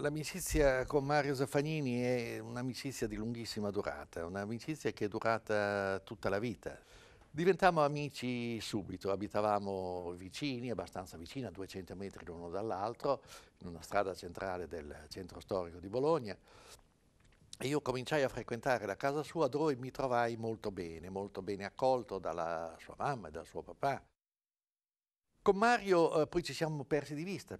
L'amicizia con Mario Zaffagnini è un'amicizia di lunghissima durata, un'amicizia che è durata tutta la vita. Diventammo amici subito, abitavamo vicini, abbastanza vicini, a 200 metri l'uno dall'altro, in una strada centrale del centro storico di Bologna. E io cominciai a frequentare la casa sua dove mi trovai molto bene, molto bene accolto dalla sua mamma e dal suo papà. Con Mario eh, poi ci siamo persi di vista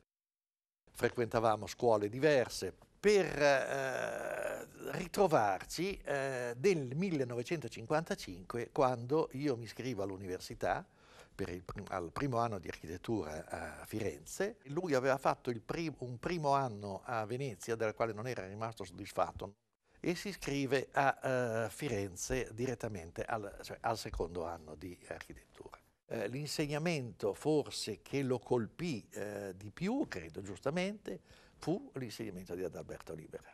frequentavamo scuole diverse, per eh, ritrovarci eh, nel 1955 quando io mi iscrivo all'università prim al primo anno di architettura a Firenze. Lui aveva fatto prim un primo anno a Venezia della quale non era rimasto soddisfatto e si iscrive a eh, Firenze direttamente al, cioè, al secondo anno di architettura. Eh, l'insegnamento forse che lo colpì eh, di più, credo giustamente, fu l'insegnamento di Adalberto Libera.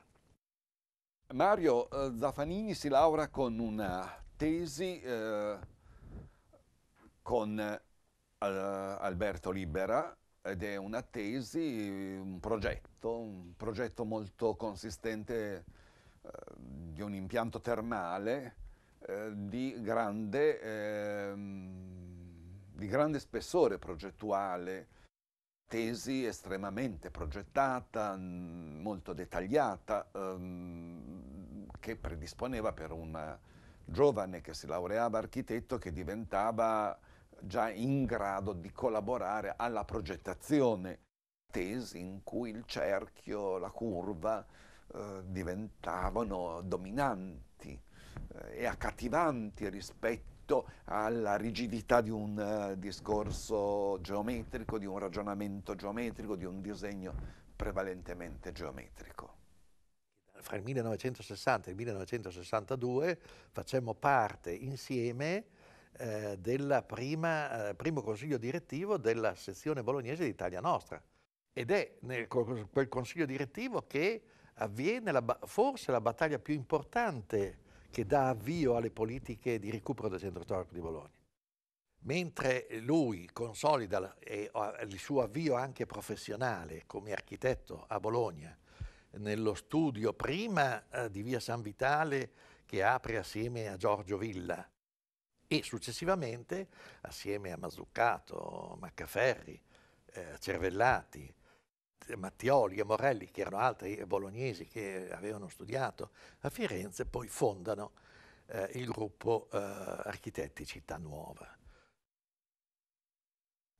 Mario eh, Zaffanini si laurea con una tesi eh, con Alberto Libera ed è una tesi, un progetto, un progetto molto consistente eh, di un impianto termale eh, di grande eh, di grande spessore progettuale, tesi estremamente progettata, mm, molto dettagliata, ehm, che predisponeva per un giovane che si laureava architetto che diventava già in grado di collaborare alla progettazione, tesi in cui il cerchio, la curva eh, diventavano dominanti eh, e accattivanti rispetto rispetto alla rigidità di un uh, discorso geometrico, di un ragionamento geometrico, di un disegno prevalentemente geometrico. Fra il 1960 e il 1962 facemmo parte insieme eh, del eh, primo consiglio direttivo della sezione bolognese d'Italia Nostra. Ed è nel, quel consiglio direttivo che avviene la, forse la battaglia più importante che dà avvio alle politiche di recupero del centro storico di Bologna. Mentre lui consolida il suo avvio anche professionale come architetto a Bologna, nello studio prima eh, di Via San Vitale che apre assieme a Giorgio Villa e successivamente assieme a Mazzuccato, Maccaferri, eh, Cervellati, Mattioli e Morelli, che erano altri bolognesi che avevano studiato a Firenze, poi fondano eh, il gruppo eh, Architetti Città Nuova.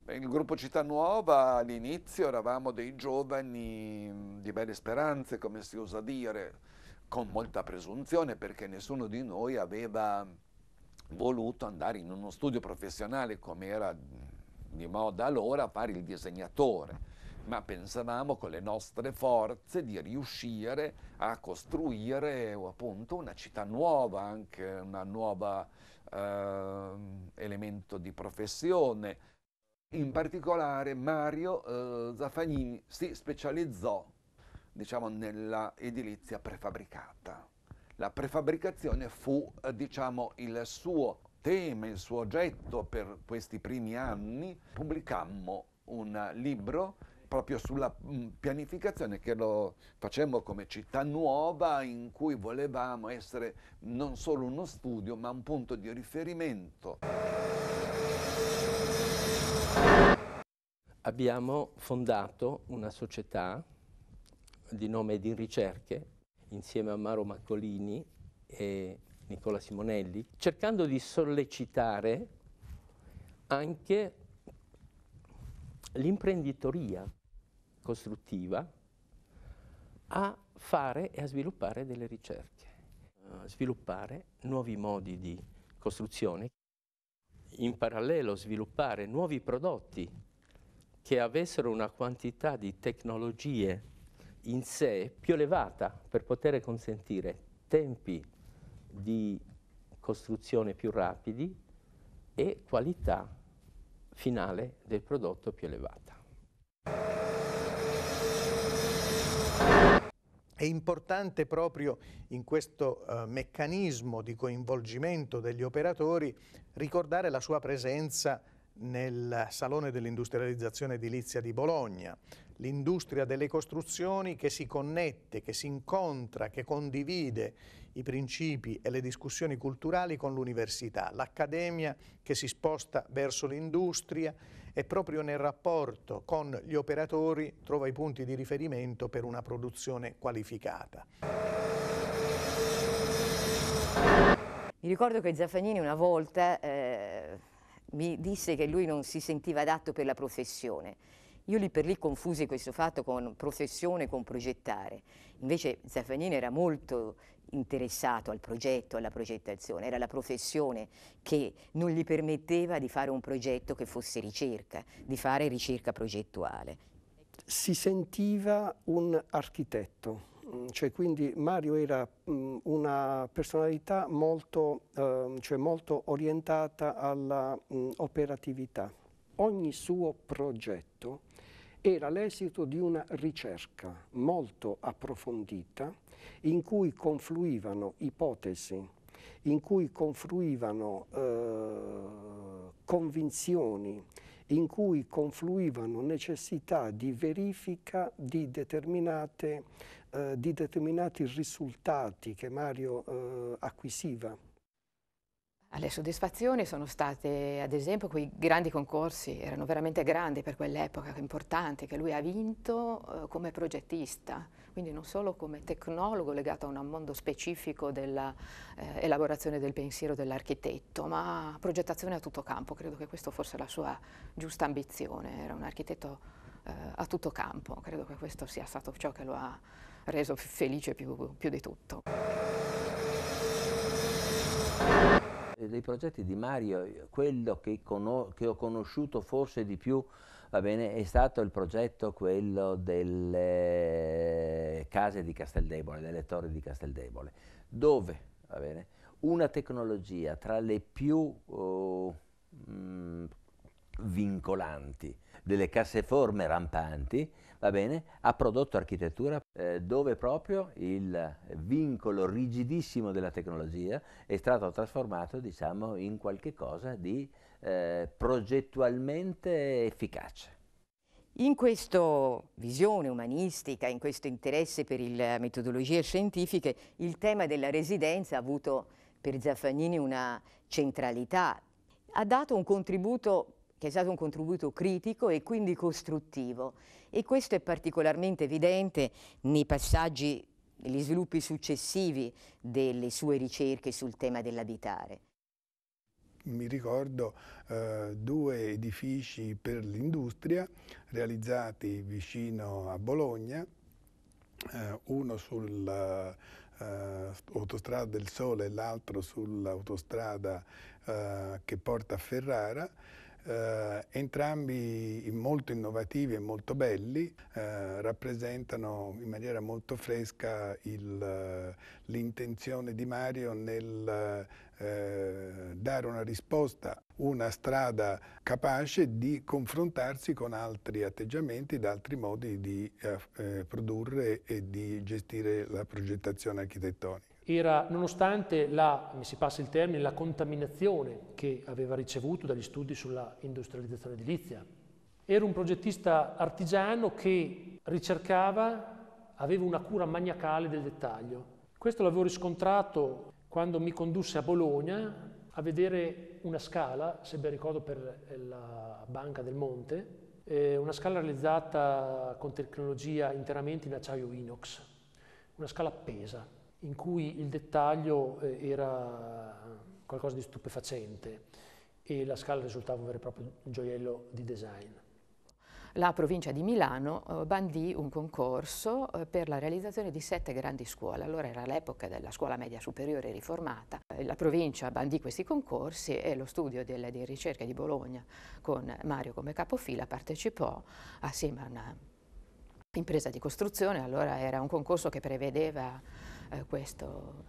Il gruppo Città Nuova all'inizio eravamo dei giovani mm, di belle speranze, come si usa dire, con molta presunzione perché nessuno di noi aveva voluto andare in uno studio professionale come era mm, di moda allora a fare il disegnatore ma pensavamo con le nostre forze di riuscire a costruire appunto una città nuova, anche un nuovo eh, elemento di professione. In particolare Mario eh, Zaffagnini si specializzò diciamo, nella edilizia prefabbricata. La prefabbricazione fu eh, diciamo, il suo tema, il suo oggetto per questi primi anni. Pubblicammo un libro proprio sulla mm, pianificazione che lo facemmo come città nuova in cui volevamo essere non solo uno studio ma un punto di riferimento. Abbiamo fondato una società di nome di ricerche insieme a Maro Maccolini e Nicola Simonelli, cercando di sollecitare anche l'imprenditoria costruttiva a fare e a sviluppare delle ricerche, sviluppare nuovi modi di costruzione, in parallelo sviluppare nuovi prodotti che avessero una quantità di tecnologie in sé più elevata per poter consentire tempi di costruzione più rapidi e qualità finale del prodotto più elevata. È importante proprio in questo eh, meccanismo di coinvolgimento degli operatori ricordare la sua presenza nel Salone dell'Industrializzazione Edilizia di Bologna, l'industria delle costruzioni che si connette, che si incontra, che condivide i principi e le discussioni culturali con l'università, l'accademia che si sposta verso l'industria, e proprio nel rapporto con gli operatori trova i punti di riferimento per una produzione qualificata. Mi ricordo che Zaffanini una volta eh, mi disse che lui non si sentiva adatto per la professione io lì per lì confusi questo fatto con professione, con progettare. Invece Zaffanini era molto interessato al progetto, alla progettazione, era la professione che non gli permetteva di fare un progetto che fosse ricerca, di fare ricerca progettuale. Si sentiva un architetto, mm, cioè, quindi Mario era mm, una personalità molto, ehm, cioè molto orientata all'operatività. Mm, Ogni suo progetto era l'esito di una ricerca molto approfondita in cui confluivano ipotesi, in cui confluivano eh, convinzioni, in cui confluivano necessità di verifica di, eh, di determinati risultati che Mario eh, acquisiva le soddisfazioni sono state, ad esempio, quei grandi concorsi, erano veramente grandi per quell'epoca, importanti, che lui ha vinto eh, come progettista, quindi non solo come tecnologo legato a un mondo specifico dell'elaborazione eh, del pensiero dell'architetto, ma progettazione a tutto campo, credo che questa fosse la sua giusta ambizione, era un architetto eh, a tutto campo, credo che questo sia stato ciò che lo ha reso felice più, più di tutto. Eh, dei progetti di Mario, eh, quello che, che ho conosciuto forse di più va bene, è stato il progetto quello delle case di Casteldebole, delle torri di Casteldebole, dove bene, una tecnologia tra le più... Uh, oh, mh, mm, vincolanti, delle casseforme rampanti, va bene, ha prodotto architettura eh, dove proprio il vincolo rigidissimo della tecnologia è stato trasformato diciamo, in qualche cosa di eh, progettualmente efficace. In questa visione umanistica, in questo interesse per le eh, metodologie scientifiche, il tema della residenza ha avuto per Zaffanini una centralità. Ha dato un contributo che è stato un contributo critico e quindi costruttivo e questo è particolarmente evidente nei passaggi, negli sviluppi successivi delle sue ricerche sul tema dell'abitare mi ricordo eh, due edifici per l'industria realizzati vicino a Bologna, eh, uno sull'autostrada eh, del Sole e l'altro sull'autostrada eh, che porta a Ferrara, eh, entrambi molto innovativi e molto belli, eh, rappresentano in maniera molto fresca l'intenzione di Mario nel eh, dare una risposta, una strada capace di confrontarsi con altri atteggiamenti ed altri modi di eh, eh, produrre e di gestire la progettazione architettonica era, nonostante la, mi si passa il termine, la contaminazione che aveva ricevuto dagli studi sulla industrializzazione edilizia. Era un progettista artigiano che ricercava, aveva una cura maniacale del dettaglio. Questo l'avevo riscontrato quando mi condusse a Bologna a vedere una scala, se ben ricordo per eh, la Banca del Monte, eh, una scala realizzata con tecnologia interamente in acciaio inox, una scala appesa in cui il dettaglio eh, era qualcosa di stupefacente e la scala risultava un vero e proprio gioiello di design. La provincia di Milano eh, bandì un concorso eh, per la realizzazione di sette grandi scuole. Allora era l'epoca della scuola media superiore riformata. La provincia bandì questi concorsi e lo studio delle, di ricerca di Bologna con Mario come capofila partecipò assieme a una impresa di costruzione. Allora era un concorso che prevedeva eh, questo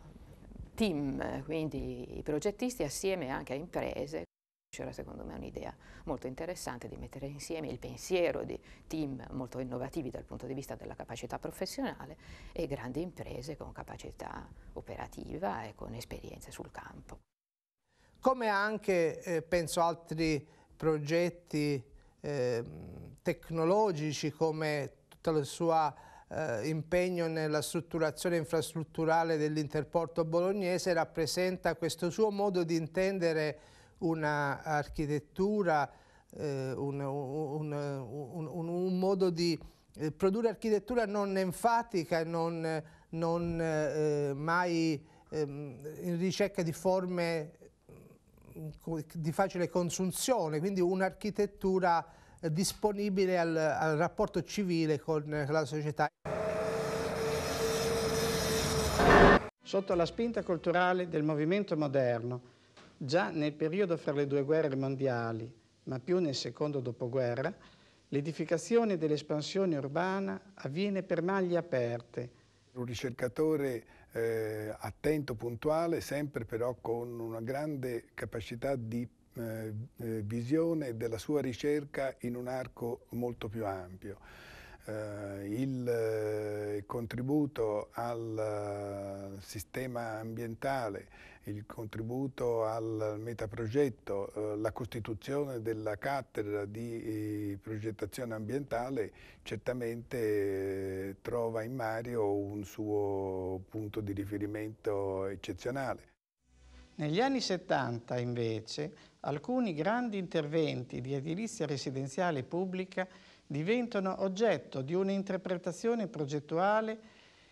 team, quindi i progettisti assieme anche a imprese. C'era secondo me un'idea molto interessante di mettere insieme il pensiero di team molto innovativi dal punto di vista della capacità professionale e grandi imprese con capacità operativa e con esperienze sul campo. Come anche, eh, penso, altri progetti eh, tecnologici come tutta la sua eh, impegno nella strutturazione infrastrutturale dell'interporto bolognese rappresenta questo suo modo di intendere un'architettura, eh, un, un, un, un, modo di eh, produrre architettura non enfatica, non, non eh, mai ehm, in ricerca di forme mm, di facile consunzione, quindi un'architettura disponibile al, al rapporto civile con la società. Sotto la spinta culturale del movimento moderno, già nel periodo fra le due guerre mondiali, ma più nel secondo dopoguerra, l'edificazione dell'espansione urbana avviene per maglie aperte. Un ricercatore eh, attento, puntuale, sempre però con una grande capacità di eh, eh, visione della sua ricerca in un arco molto più ampio. Eh, il eh, contributo al eh, sistema ambientale, il contributo al metaprogetto, eh, la costituzione della cattedra di eh, progettazione ambientale certamente eh, trova in Mario un suo punto di riferimento eccezionale. Negli anni 70, invece, alcuni grandi interventi di edilizia residenziale pubblica diventano oggetto di un'interpretazione progettuale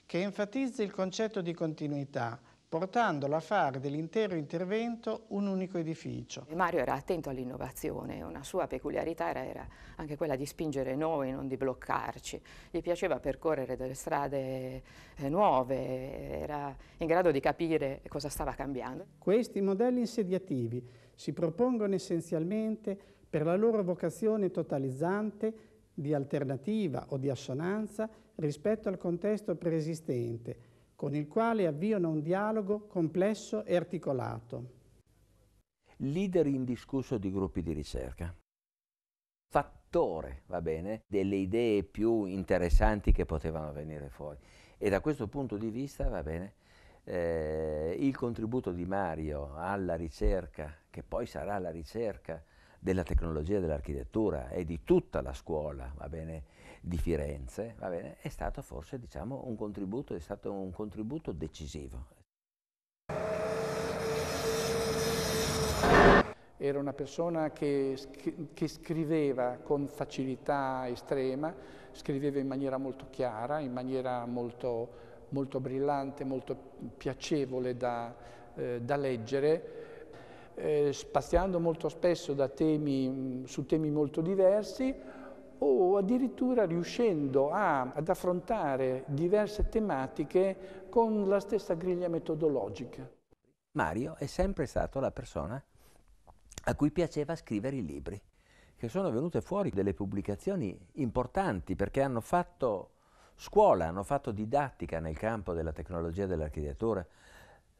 che enfatizza il concetto di continuità, portandolo a fare dell'intero intervento un unico edificio. Mario era attento all'innovazione, una sua peculiarità era, era, anche quella di spingere noi, non di bloccarci. Gli piaceva percorrere delle strade eh, nuove, era in grado di capire cosa stava cambiando. Questi modelli insediativi si propongono essenzialmente per la loro vocazione totalizzante di alternativa o di assonanza rispetto al contesto preesistente, con il quale avviano un dialogo complesso e articolato. Leader indiscusso di gruppi di ricerca. Fattore, va bene, delle idee più interessanti che potevano venire fuori. E da questo punto di vista, va bene, eh, il contributo di Mario alla ricerca, che poi sarà la ricerca della tecnologia dell'architettura e di tutta la scuola, va bene, di Firenze, bene, è stato forse diciamo, un, contributo, è stato un contributo decisivo. Era una persona che, che scriveva con facilità estrema, scriveva in maniera molto chiara, in maniera molto, molto brillante, molto piacevole da, eh, da leggere, eh, spaziando molto spesso temi, su temi molto diversi, o addirittura riuscendo a, ad affrontare diverse tematiche con la stessa griglia metodologica. Mario è sempre stato la persona a cui piaceva scrivere i libri, che sono venute fuori delle pubblicazioni importanti perché hanno fatto scuola, hanno fatto didattica nel campo della tecnologia e dell'architettura,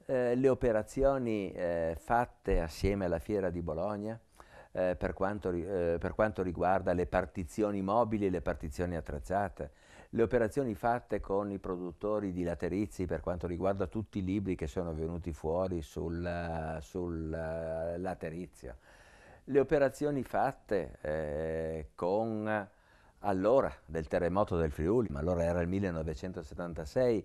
eh, le operazioni eh, fatte assieme alla Fiera di Bologna, eh, per, quanto, eh, per, quanto, riguarda le partizioni mobili e le partizioni attrezzate, le operazioni fatte con i produttori di laterizi per quanto riguarda tutti i libri che sono venuti fuori sul, sul eh, laterizio, le operazioni fatte eh, con allora del terremoto del Friuli, ma allora era il 1976,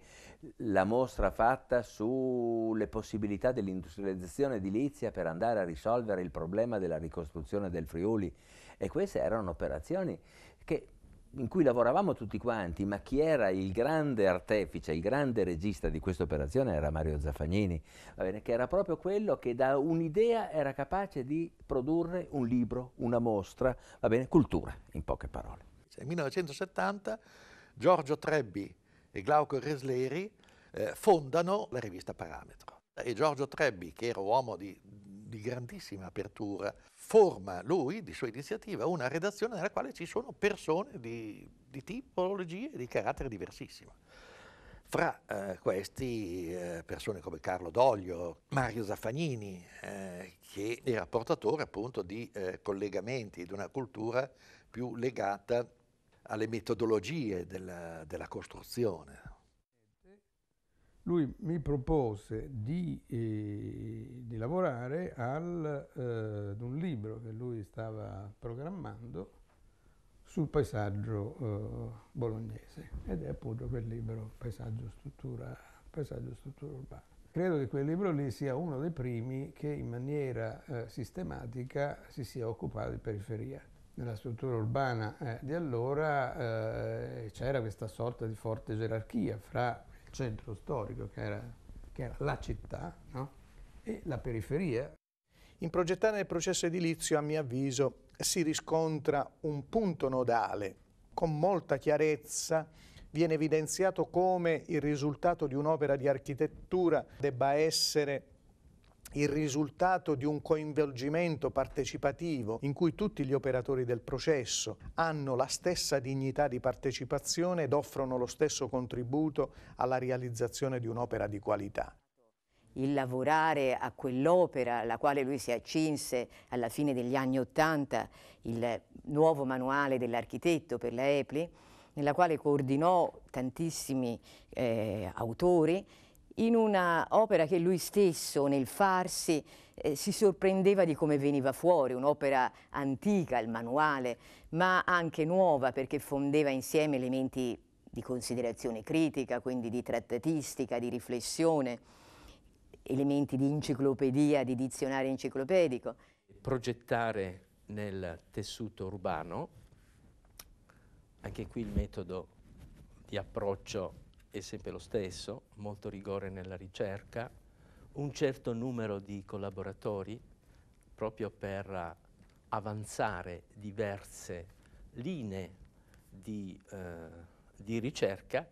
la mostra fatta sulle possibilità dell'industrializzazione edilizia per andare a risolvere il problema della ricostruzione del Friuli e queste erano operazioni che, in cui lavoravamo tutti quanti, ma chi era il grande artefice, il grande regista di questa operazione era Mario Zaffagnini, bene, che era proprio quello che da un'idea era capace di produrre un libro, una mostra, bene, cultura in poche parole. Cioè, Nel 1970 Giorgio Trebbi e Glauco Resleri eh, fondano la rivista Parametro. E Giorgio Trebbi, che era uomo di, di grandissima apertura, forma lui, di sua iniziativa, una redazione nella quale ci sono persone di, di tipologie e di carattere diversissimo. Fra eh, questi eh, persone come Carlo Doglio, Mario Zaffanini, eh, che era portatore appunto di eh, collegamenti, di una cultura più legata alle metodologie della, della costruzione. Lui mi propose di, eh, di lavorare al, eh, ad un libro che lui stava programmando sul paesaggio eh, bolognese ed è appunto quel libro Paesaggio struttura, paesaggio struttura urbana. Credo che quel libro lì sia uno dei primi che in maniera eh, sistematica si sia occupato di periferia nella struttura urbana eh, di allora eh, c'era questa sorta di forte gerarchia fra il centro storico, che era, che era la città, no? e la periferia. In progettare il processo edilizio, a mio avviso, si riscontra un punto nodale. Con molta chiarezza viene evidenziato come il risultato di un'opera di architettura debba essere il risultato di un coinvolgimento partecipativo in cui tutti gli operatori del processo hanno la stessa dignità di partecipazione ed offrono lo stesso contributo alla realizzazione di un'opera di qualità il lavorare a quell'opera alla quale lui si accinse alla fine degli anni Ottanta, il nuovo manuale dell'architetto per la EPLI, nella quale coordinò tantissimi eh, autori in una opera che lui stesso nel farsi eh, si sorprendeva di come veniva fuori, un'opera antica, il manuale, ma anche nuova perché fondeva insieme elementi di considerazione critica, quindi di trattatistica, di riflessione, elementi di enciclopedia, di dizionario enciclopedico. Progettare nel tessuto urbano, anche qui il metodo di approccio è sempre lo stesso, molto rigore nella ricerca, un certo numero di collaboratori proprio per avanzare diverse linee di, eh, di ricerca.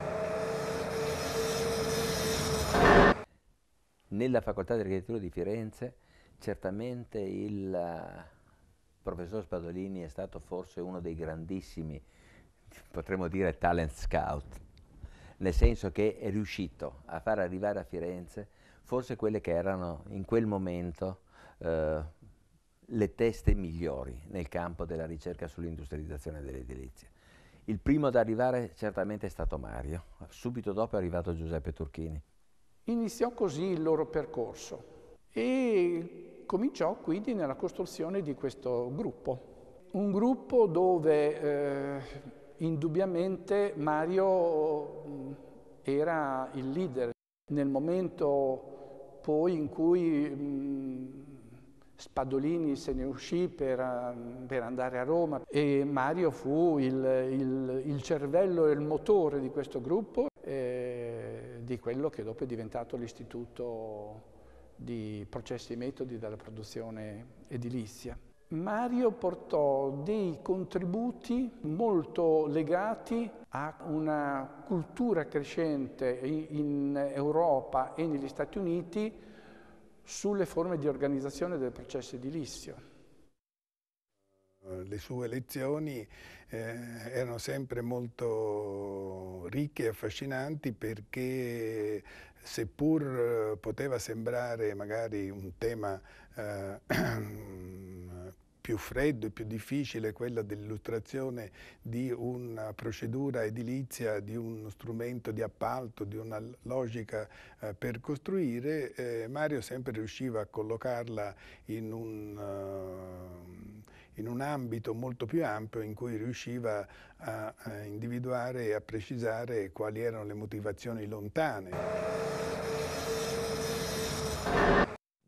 Nella Facoltà di Architettura di Firenze certamente il eh, professor Spadolini è stato forse uno dei grandissimi, potremmo dire, talent scout nel senso che è riuscito a far arrivare a Firenze forse quelle che erano in quel momento eh, le teste migliori nel campo della ricerca sull'industrializzazione dell'edilizia. Il primo ad arrivare certamente è stato Mario, subito dopo è arrivato Giuseppe Turchini. Iniziò così il loro percorso e cominciò quindi nella costruzione di questo gruppo. Un gruppo dove eh, indubbiamente Mario mm, era il leader. Nel momento poi in cui mm, Spadolini se ne uscì per, mm, per, andare a Roma e Mario fu il, il, il cervello e il motore di questo gruppo, eh, di quello che dopo è diventato l'istituto di processi e metodi della produzione edilizia. Mario portò dei contributi molto legati a una cultura crescente in Europa e negli Stati Uniti sulle forme di organizzazione del processo edilizio. Le sue lezioni eh, erano sempre molto ricche e affascinanti perché seppur poteva sembrare magari un tema eh, più freddo e più difficile, quella dell'illustrazione di una procedura edilizia, di uno strumento di appalto, di una logica eh, per costruire, eh, Mario sempre riusciva a collocarla in un... Uh, in un ambito molto più ampio in cui riusciva a, a, individuare e a precisare quali erano le motivazioni lontane.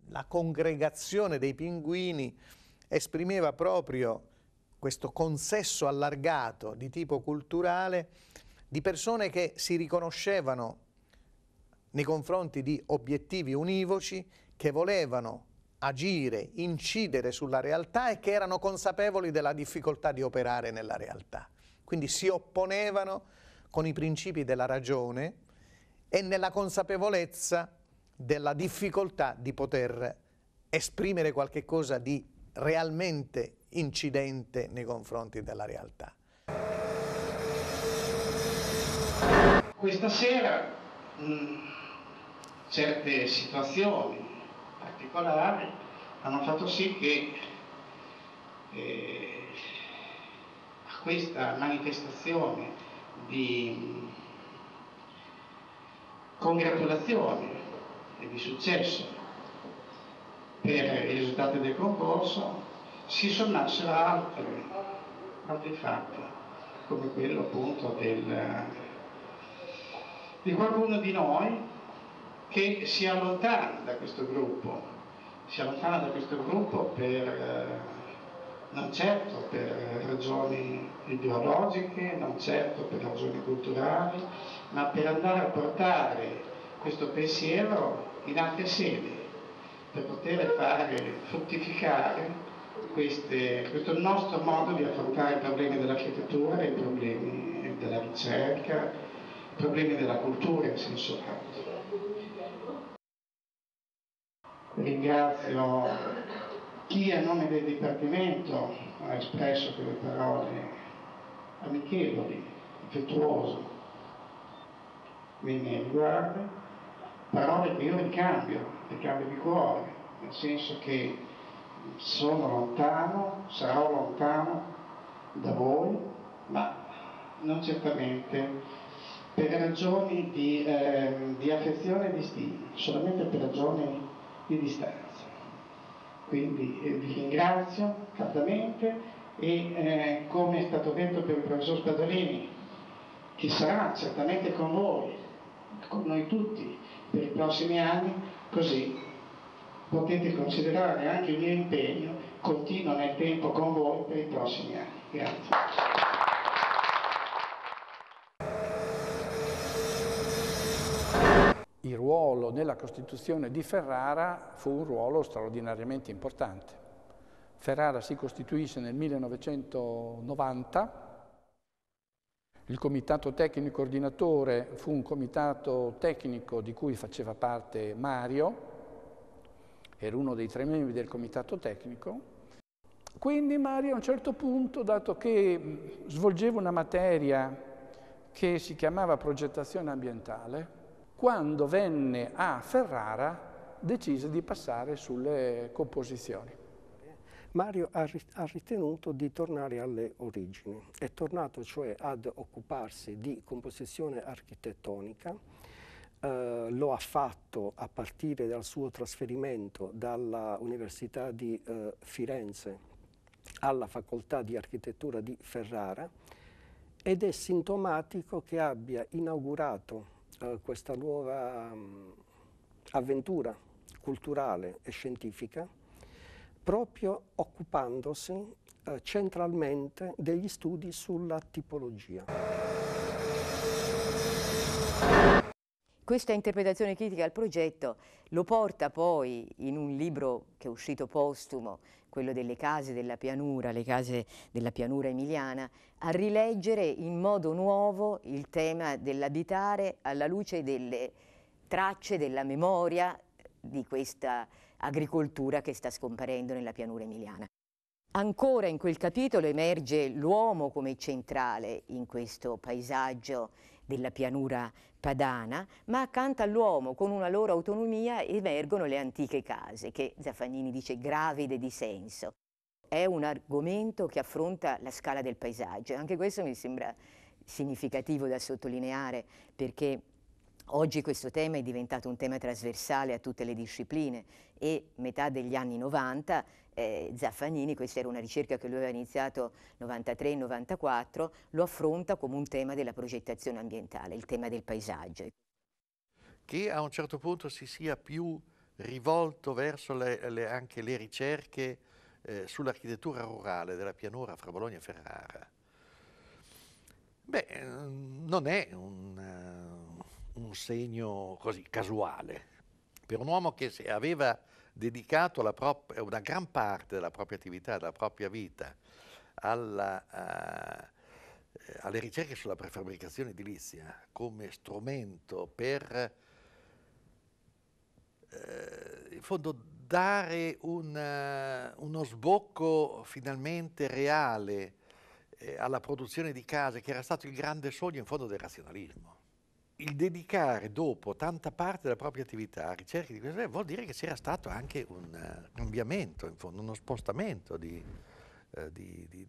La congregazione dei pinguini esprimeva proprio questo consesso allargato di tipo culturale di persone che si riconoscevano nei confronti di obiettivi univoci, che volevano agire, incidere sulla realtà e che erano consapevoli della difficoltà di operare nella realtà. Quindi si opponevano con i principi della ragione e nella consapevolezza della difficoltà di poter esprimere qualche cosa di realmente incidente nei confronti della realtà. Questa sera mh, mm, certe situazioni particolari hanno fatto sì che eh, a questa manifestazione di mh, mm, congratulazione e di successo per i risultati del concorso si sommassero altri altri fatti, come quello appunto del, eh, di qualcuno di noi che si allontana da questo gruppo, si allontana da questo gruppo per, eh, non certo per ragioni ideologiche, non certo per ragioni culturali, ma per andare a portare questo pensiero in altre sedi per poter fare fruttificare queste, questo nostro modo di affrontare i problemi dell'architettura, i problemi della ricerca, i problemi della cultura in senso lato. Ringrazio chi a nome del Dipartimento ha espresso quelle parole amichevoli, affettuose, nei miei riguardi, parole che io ricambio le di cuore, nel senso che sono lontano, sarò lontano da voi, ma non certamente per ragioni di, eh, di affezione e di stima, solamente per ragioni di distanza. Quindi eh, vi ringrazio caldamente e eh, come è stato detto per il professor Spadolini, che sarà certamente con voi, con noi tutti, per i prossimi anni, così potete considerare anche il mio impegno continuo nel tempo con voi per i prossimi anni. Grazie. il ruolo nella Costituzione di Ferrara fu un ruolo straordinariamente importante. Ferrara si costituisce nel 1990 il comitato tecnico ordinatore fu un comitato tecnico di cui faceva parte Mario, era uno dei tre membri del comitato tecnico. Quindi Mario a un certo punto, dato che svolgeva una materia che si chiamava progettazione ambientale, quando venne a Ferrara decise di passare sulle composizioni. Mario ha, ha ritenuto di tornare alle origini, è tornato cioè ad occuparsi di composizione architettonica, Uh, lo ha fatto a partire dal suo trasferimento dall'Università di uh, Firenze alla Facoltà di Architettura di Ferrara ed è sintomatico che abbia inaugurato uh, questa nuova um, avventura culturale e scientifica proprio occupandosi eh, centralmente degli studi sulla tipologia. Questa interpretazione critica al progetto lo porta poi in un libro che è uscito postumo, quello delle case della pianura, le case della pianura emiliana, a rileggere in modo nuovo il tema dell'abitare alla luce delle tracce della memoria di questa agricoltura che sta scomparendo nella pianura emiliana. Ancora in quel capitolo emerge l'uomo come centrale in questo paesaggio della pianura padana, ma accanto all'uomo, con una loro autonomia, emergono le antiche case, che Zaffagnini dice gravide di senso. È un argomento che affronta la scala del paesaggio, e anche questo mi sembra significativo da sottolineare, perché Oggi questo tema è diventato un tema trasversale a tutte le discipline e metà degli anni 90 eh, Zaffagnini, questa era una ricerca che lui aveva iniziato nel 93-94, lo affronta come un tema della progettazione ambientale, il tema del paesaggio. Che a un certo punto si sia più rivolto verso le, le, anche le ricerche eh, sull'architettura rurale della pianura fra Bologna e Ferrara. Beh, mm, non è un eh, un segno così casuale. Per un uomo che aveva dedicato prop- una gran parte della propria attività, della propria vita alla, a, eh, alle ricerche sulla prefabbricazione edilizia come strumento per eh, in fondo dare una, eh, uno sbocco finalmente reale eh, alla produzione di case che era stato il grande sogno in fondo del razionalismo il dedicare dopo tanta parte della propria attività a ricerche di questo vuol dire che c'era stato anche un eh, cambiamento, in fondo, uno spostamento di, eh, di, di,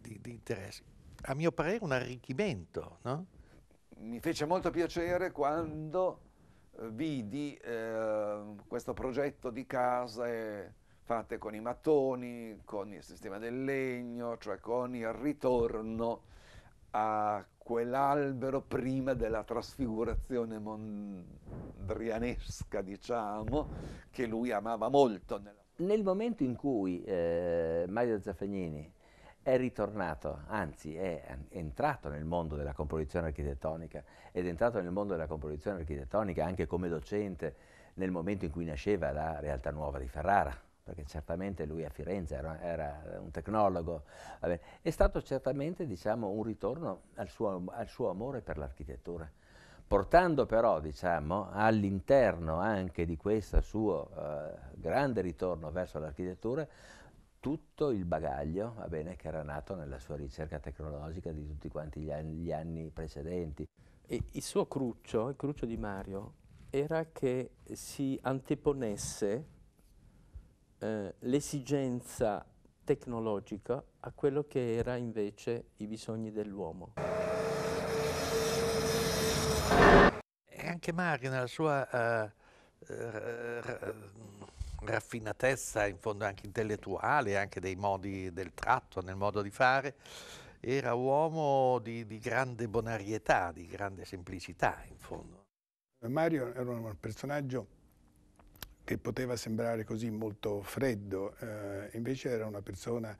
di interessi. A mio parere un arricchimento, no? Mi fece molto piacere quando eh, vidi eh, questo progetto di case fatte con i mattoni, con il sistema del legno, cioè con il ritorno a quell'albero prima della trasfigurazione mondrianesca, diciamo, che lui amava molto. Nel momento in cui eh, Mario Zaffagnini è ritornato, anzi è entrato nel mondo della composizione architettonica ed è entrato nel mondo della composizione architettonica anche come docente nel momento in cui nasceva la Realtà Nuova di Ferrara perché certamente lui a Firenze era, era un tecnologo, Vabbè, è stato certamente diciamo, un ritorno al suo, al suo amore per l'architettura, portando però diciamo, all'interno anche di questo suo eh, grande ritorno verso l'architettura tutto il bagaglio bene, che era nato nella sua ricerca tecnologica di tutti quanti gli anni, gli anni precedenti. E il suo cruccio, il cruccio di Mario, era che si anteponesse eh, l'esigenza tecnologica a quello che era invece i bisogni dell'uomo. E anche Mario nella sua uh, raffinatezza, in fondo anche intellettuale, anche dei modi del tratto, nel modo di fare, era uomo di, di grande bonarietà, di grande semplicità in fondo. Mario era un personaggio che poteva sembrare così molto freddo, eh, invece era una persona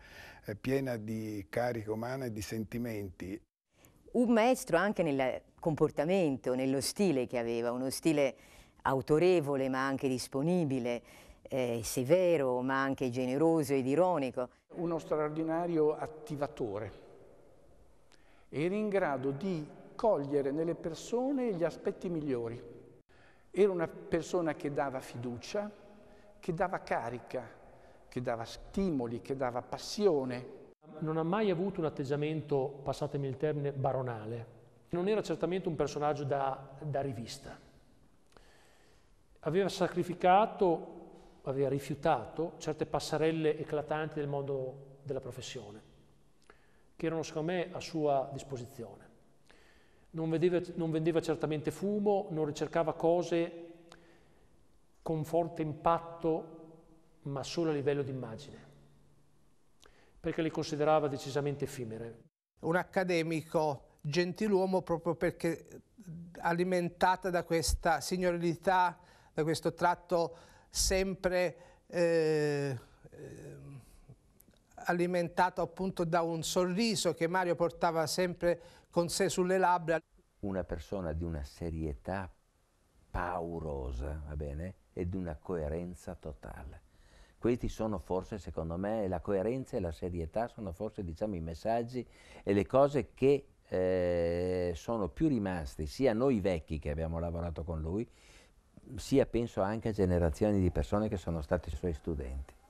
eh, piena di carica umana e di sentimenti. Un maestro anche nel comportamento, nello stile che aveva, uno stile autorevole ma anche disponibile, eh, severo ma anche generoso ed ironico. Uno straordinario attivatore. Era in grado di cogliere nelle persone gli aspetti migliori era una persona che dava fiducia, che dava carica, che dava stimoli, che dava passione. Non ha mai avuto un atteggiamento, passatemi il termine, baronale. Non era certamente un personaggio da, da rivista. Aveva sacrificato, aveva rifiutato certe passarelle eclatanti del mondo della professione, che erano secondo me a sua disposizione non, vedeva, non vendeva certamente fumo, non ricercava cose con forte impatto, ma solo a livello di immagine, perché le considerava decisamente effimere. Un accademico gentiluomo proprio perché eh, alimentata da questa signorilità, da questo tratto sempre eh, eh alimentato appunto da un sorriso che Mario portava sempre con sé sulle labbra. Una persona di una serietà paurosa, va bene? E di una coerenza totale. Questi sono forse, secondo me, la coerenza e la serietà sono forse, diciamo, i messaggi e le cose che eh, sono più rimasti sia noi vecchi che abbiamo lavorato con lui, sia penso anche a generazioni di persone che sono stati suoi studenti.